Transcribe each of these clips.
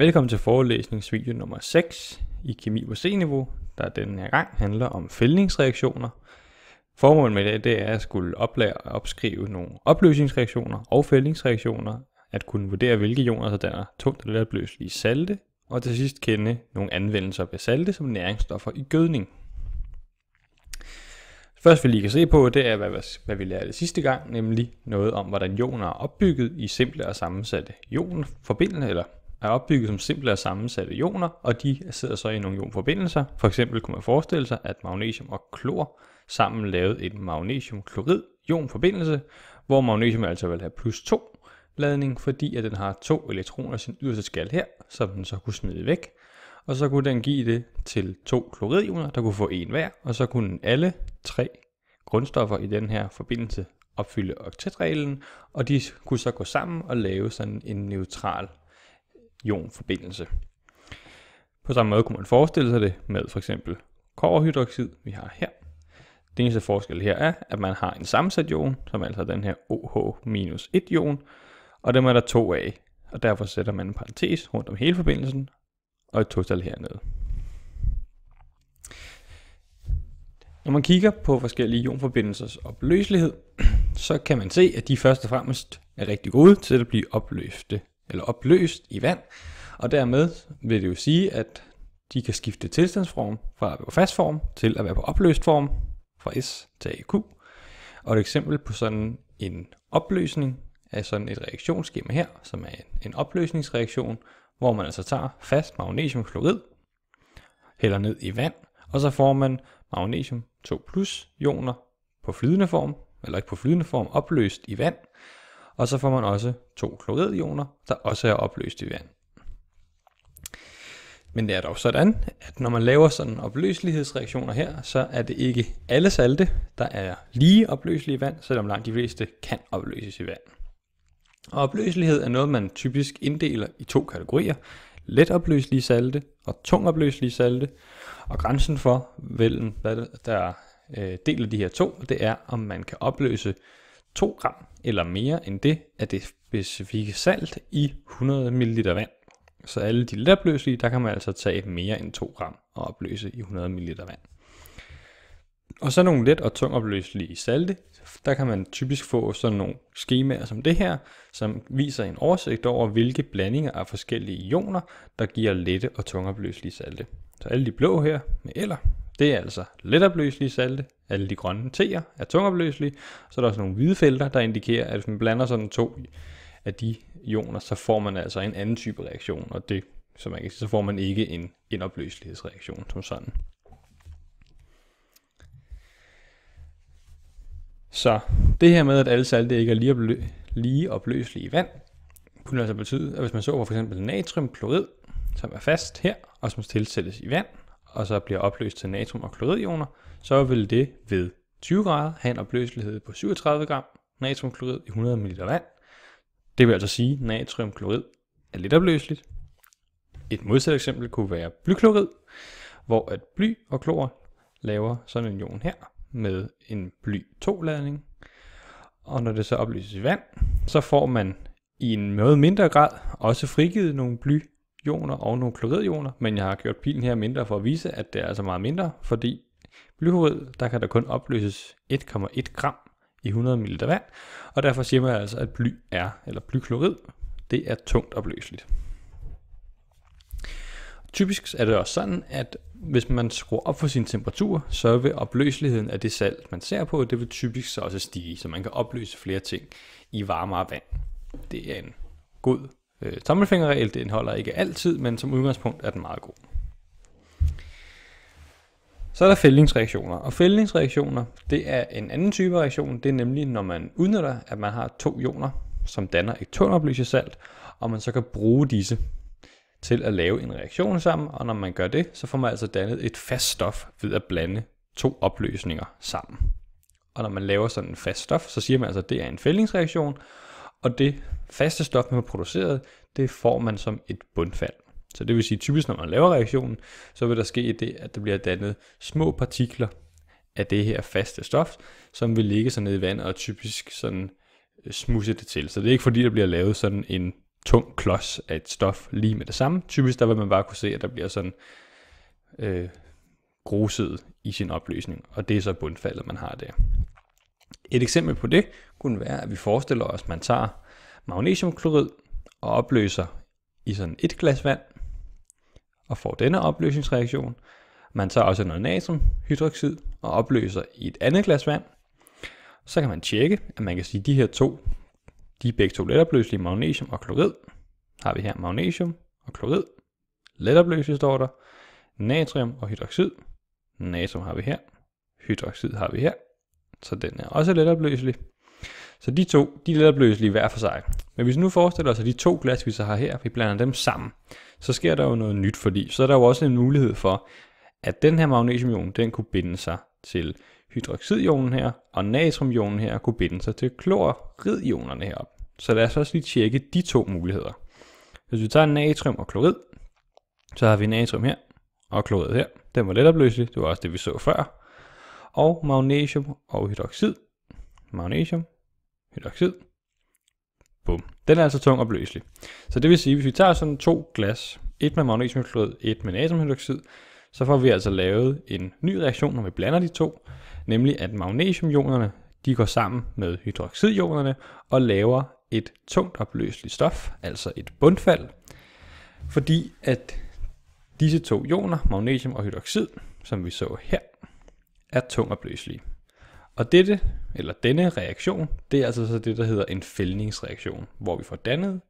Velkommen til forelæsningsvideo nummer 6 i kemi på C-niveau, der denne her gang handler om fældningsreaktioner. Formålet med det, det er at skulle oplære og opskrive nogle opløsningsreaktioner og fældningsreaktioner, at kunne vurdere, hvilke ioner der danner tungt eller opløselige salte, og til sidst kende nogle anvendelser ved salte som næringsstoffer i gødning. Først vi lige kan se på, det er, hvad, hvad vi lærte sidste gang, nemlig noget om, hvordan ioner er opbygget i simple og sammensatte ionforbindelser, eller er opbygget som simple og sammensatte ioner, og de sidder så i nogle ionforbindelser. For eksempel kunne man forestille sig, at magnesium og klor sammen lavede en magnesiumklorid ionforbindelse, hvor magnesium altså vil have plus 2 ladning, fordi at den har to elektroner i sin yderste skal her, som den så kunne smide væk. Og så kunne den give det til to kloridioner, der kunne få en hver, og så kunne alle tre grundstoffer i den her forbindelse opfylde oktetreglen, og de kunne så gå sammen og lave sådan en neutral ionforbindelse. På samme måde kunne man forestille sig det med for eksempel koverhydroxid, vi har her. Den eneste forskel her er, at man har en sammensat ion, som altså er altså den her OH-1-ion, og dem er der to af, og derfor sætter man en parentes rundt om hele forbindelsen og et total hernede. Når man kigger på forskellige ionforbindelsers opløselighed, så kan man se, at de først og fremmest er rigtig gode til at blive opløste eller opløst i vand, og dermed vil det jo sige, at de kan skifte tilstandsform fra at være på fast form til at være på opløst form fra S til AQ. Og et eksempel på sådan en opløsning af sådan et reaktionsskema her, som er en opløsningsreaktion, hvor man altså tager fast magnesiumklorid, hælder ned i vand, og så får man magnesium 2 plus ioner på flydende form, eller ikke på flydende form, opløst i vand, og så får man også to kloridioner, der også er opløst i vand. Men det er dog sådan, at når man laver sådan opløselighedsreaktioner her, så er det ikke alle salte, der er lige opløselige i vand, selvom langt de fleste kan opløses i vand. Og opløselighed er noget, man typisk inddeler i to kategorier. Letopløselige salte og tungopløselige salte. Og grænsen for, hvad der øh, deler de her to, det er, om man kan opløse 2 gram eller mere end det af det specifikke salt i 100 ml vand. Så alle de letopløselige, der kan man altså tage mere end 2 gram og opløse i 100 ml vand. Og så nogle let og tungopløselige salte, der kan man typisk få sådan nogle skemaer som det her, som viser en oversigt over, hvilke blandinger af forskellige ioner, der giver lette og tungopløselige salte. Så alle de blå her med eller, det er altså letopløselige salte, alle de grønne T'er er tungopløselige, så er der også nogle hvide felter, der indikerer, at hvis man blander sådan to af de ioner, så får man altså en anden type reaktion, og det, som man kan sige, så får man ikke en inopløselighedsreaktion som sådan. Så det her med, at alle salte ikke er lige, oplø- lige opløselige i vand, kunne altså betyde, at hvis man så for eksempel natriumklorid, som er fast her, og som tilsættes i vand, og så bliver opløst til natrium- og kloridioner, så vil det ved 20 grader have en opløselighed på 37 gram natriumklorid i 100 ml vand. Det vil altså sige, at natriumklorid er lidt opløseligt. Et modsat eksempel kunne være blyklorid, hvor at bly og klor laver sådan en ion her med en bly-2-ladning. Og når det så opløses i vand, så får man i en noget mindre grad også frigivet nogle bly ioner og nogle kloridioner, men jeg har gjort pilen her mindre for at vise, at det er altså meget mindre, fordi blyhydrid, der kan der kun opløses 1,1 gram i 100 ml vand, og derfor siger man altså, at bly er, eller blyklorid, det er tungt opløseligt. Typisk er det også sådan, at hvis man skruer op for sin temperatur, så vil opløseligheden af det salt, man ser på, det vil typisk så også stige, så man kan opløse flere ting i varmere vand. Det er en god øh, tommelfingerregel. Det indeholder ikke altid, men som udgangspunkt er den meget god. Så er der fældningsreaktioner, og fældningsreaktioner, det er en anden type reaktion, det er nemlig, når man udnytter, at man har to ioner, som danner et salt, og man så kan bruge disse til at lave en reaktion sammen, og når man gør det, så får man altså dannet et fast stof ved at blande to opløsninger sammen. Og når man laver sådan en fast stof, så siger man altså, at det er en fældningsreaktion, og det faste stof, man har produceret, det får man som et bundfald. Så det vil sige, typisk når man laver reaktionen, så vil der ske det, at der bliver dannet små partikler af det her faste stof, som vil ligge så nede i vandet og typisk sådan øh, smusse det til. Så det er ikke fordi, der bliver lavet sådan en tung klods af et stof lige med det samme. Typisk der vil man bare kunne se, at der bliver sådan øh, gruset i sin opløsning, og det er så bundfaldet, man har der. Et eksempel på det kunne være, at vi forestiller os, at man tager magnesiumklorid og opløser i sådan et glas vand og får denne opløsningsreaktion. Man tager også noget natriumhydroxid og opløser i et andet glas vand. Så kan man tjekke, at man kan sige, at de her to, de er begge to letopløselige, magnesium og klorid. Har vi her magnesium og klorid. Letopløselige står der. Natrium og hydroxid. Natrium har vi her. Hydroxid har vi her. Så den er også letopløselig. Så de to, de lidt lige hver for sig. Men hvis vi nu forestiller os, at de to glas, vi så har her, vi blander dem sammen, så sker der jo noget nyt, fordi så er der jo også en mulighed for, at den her magnesiumion, den kunne binde sig til hydroxidionen her, og natriumionen her kunne binde sig til kloridionerne heroppe. Så lad os også lige tjekke de to muligheder. Hvis vi tager natrium og klorid, så har vi natrium her og klorid her. Den var letopløselig, det var også det vi så før. Og magnesium og hydroxid. Magnesium hydroxid. Bum. Den er altså tung opløselig. Så det vil sige, at hvis vi tager sådan to glas, et med magnesiumklorid, et med natriumhydroxid, så får vi altså lavet en ny reaktion, når vi blander de to, nemlig at magnesiumionerne de går sammen med hydroxidionerne og laver et tungt opløseligt stof, altså et bundfald, fordi at disse to ioner, magnesium og hydroxid, som vi så her, er opløselige. Og dette, eller denne reaktion, det er altså så det, der hedder en fældningsreaktion, hvor vi får dannet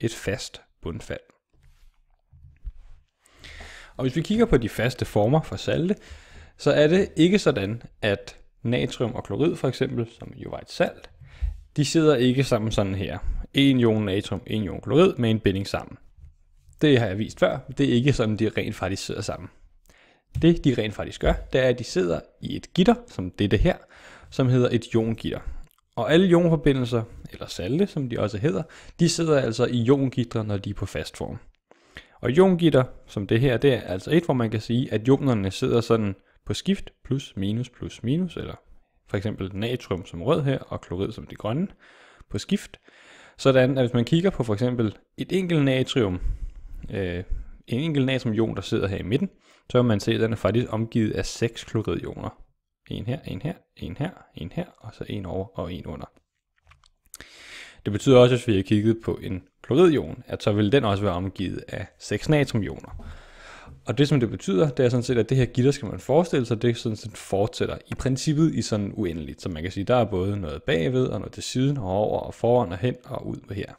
et fast bundfald. Og hvis vi kigger på de faste former for salte, så er det ikke sådan, at natrium og klorid for eksempel, som jo var et salt, de sidder ikke sammen sådan her. En ion natrium, en ion klorid med en binding sammen. Det har jeg vist før, det er ikke sådan, de rent faktisk sidder sammen. Det de rent faktisk gør, det er, at de sidder i et gitter, som dette her, som hedder et jongitter. Og alle jonforbindelser, eller salte, som de også hedder, de sidder altså i jongitter, når de er på fast form. Og jongitter, som det her, det er altså et, hvor man kan sige, at jonerne sidder sådan på skift, plus, minus, plus, minus, eller for eksempel natrium som rød her, og klorid som det grønne, på skift. Sådan, at hvis man kigger på for eksempel et enkelt natrium, øh, en enkelt natriumion, der sidder her i midten, så vil man se, at den er faktisk omgivet af seks kloridioner. En her, en her, en her, en her, og så en over og en under. Det betyder også, at hvis vi har kigget på en kloridion, at så vil den også være omgivet af seks natriumioner. Og det, som det betyder, det er sådan set, at det her gitter, skal man forestille sig, det sådan set fortsætter i princippet i sådan uendeligt. Så man kan sige, der er både noget bagved, og noget til siden, og over, og foran, og hen, og ud med her.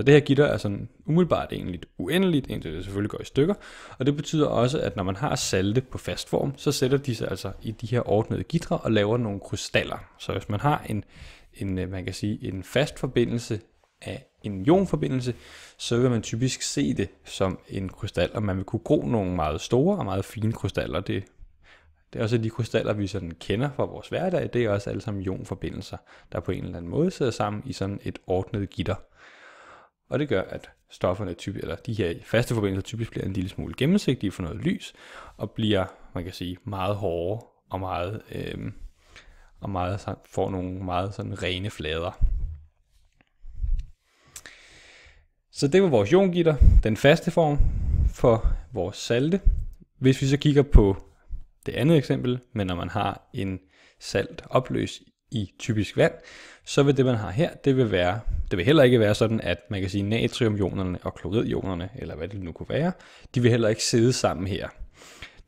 Så det her gitter er sådan umiddelbart egentlig uendeligt, indtil det selvfølgelig går i stykker. Og det betyder også, at når man har salte på fast form, så sætter de sig altså i de her ordnede gitre og laver nogle krystaller. Så hvis man har en, en øh, man kan sige, en fast forbindelse af en ionforbindelse, så vil man typisk se det som en krystal, og man vil kunne gro nogle meget store og meget fine krystaller. Det, det er også de krystaller, vi sådan kender fra vores hverdag, det er også alle sammen ionforbindelser, der på en eller anden måde sidder sammen i sådan et ordnet gitter. Og det gør, at stofferne typisk, eller de her faste forbindelser typisk bliver en lille smule gennemsigtige for noget lys, og bliver, man kan sige, meget hårde og meget, øh, og meget, får nogle meget sådan rene flader. Så det var vores jongitter, den faste form for vores salte. Hvis vi så kigger på det andet eksempel, men når man har en salt opløst i typisk vand, så vil det, man har her, det vil, være, det vil heller ikke være sådan, at man kan sige, natriumionerne og kloridionerne, eller hvad det nu kunne være, de vil heller ikke sidde sammen her.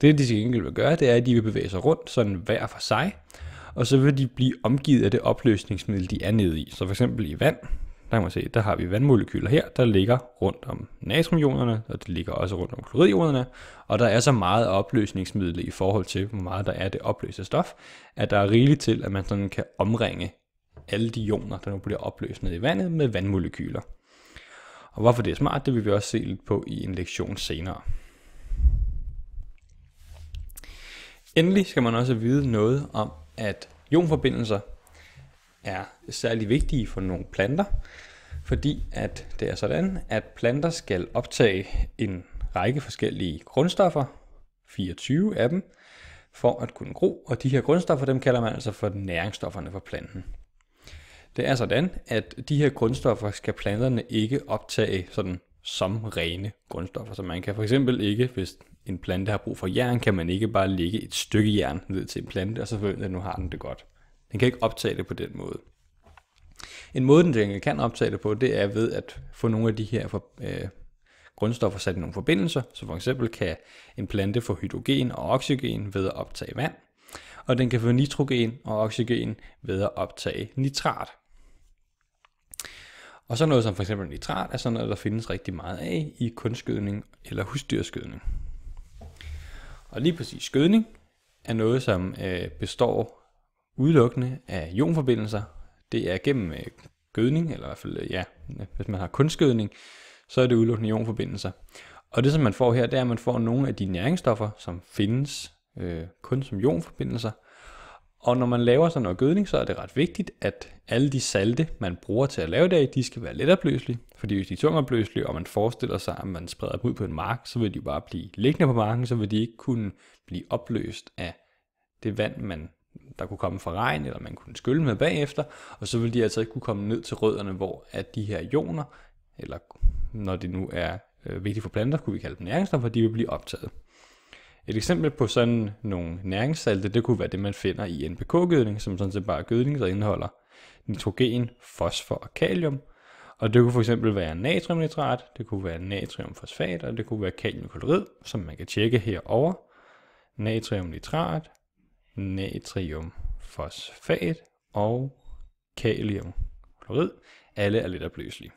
Det, de til gengæld vil gøre, det er, at de vil bevæge sig rundt, sådan hver for sig, og så vil de blive omgivet af det opløsningsmiddel, de er nede i. Så for eksempel i vand, der kan man se, der har vi vandmolekyler her, der ligger rundt om natriumionerne, og det ligger også rundt om kloridionerne, og der er så meget opløsningsmiddel i forhold til, hvor meget der er det opløste stof, at der er rigeligt til, at man sådan kan omringe alle de ioner, der nu bliver opløst ned i vandet med vandmolekyler. Og hvorfor det er smart, det vil vi også se lidt på i en lektion senere. Endelig skal man også vide noget om, at ionforbindelser er særlig vigtige for nogle planter, fordi at det er sådan, at planter skal optage en række forskellige grundstoffer, 24 af dem, for at kunne gro, og de her grundstoffer, dem kalder man altså for næringsstofferne for planten. Det er sådan, at de her grundstoffer skal planterne ikke optage sådan som rene grundstoffer. Så man kan for eksempel ikke, hvis en plante har brug for jern, kan man ikke bare lægge et stykke jern ned til en plante, og så forvente, at nu har den det godt. Den kan ikke optage det på den måde. En måde, den kan optage det på, det er ved at få nogle af de her for, øh, grundstoffer sat i nogle forbindelser, så for eksempel kan en plante få hydrogen og oxygen ved at optage vand, og den kan få nitrogen og oxygen ved at optage nitrat. Og så noget som for eksempel nitrat er sådan noget, der findes rigtig meget af i kunstgødning eller husdyrskødning. Og lige præcis skødning er noget, som øh, består udelukkende af jonforbindelser. Det er gennem øh, gødning, eller i hvert fald, øh, ja, hvis man har kunstgødning, så er det udelukkende jonforbindelser. Og det, som man får her, det er, at man får nogle af de næringsstoffer, som findes øh, kun som jonforbindelser. Og når man laver sådan noget gødning, så er det ret vigtigt, at alle de salte, man bruger til at lave det af, de skal være letopløselige. Fordi hvis de er tungopløselige, og man forestiller sig, at man spreder dem ud på en mark, så vil de bare blive liggende på marken, så vil de ikke kunne blive opløst af det vand, man der kunne komme fra regn, eller man kunne skylle med bagefter, og så ville de altså ikke kunne komme ned til rødderne, hvor at de her ioner, eller når det nu er øh, vigtigt for planter, kunne vi kalde dem næringsstoffer, de vil blive optaget. Et eksempel på sådan nogle næringssalte, det kunne være det, man finder i NPK-gødning, som sådan set bare er gødning, der indeholder nitrogen, fosfor og kalium. Og det kunne fx være natriumnitrat, det kunne være natriumfosfat, og det kunne være kaliumklorid, som man kan tjekke herover. Natriumnitrat, natriumfosfat og kaliumklorid. Alle er lidt opløselige.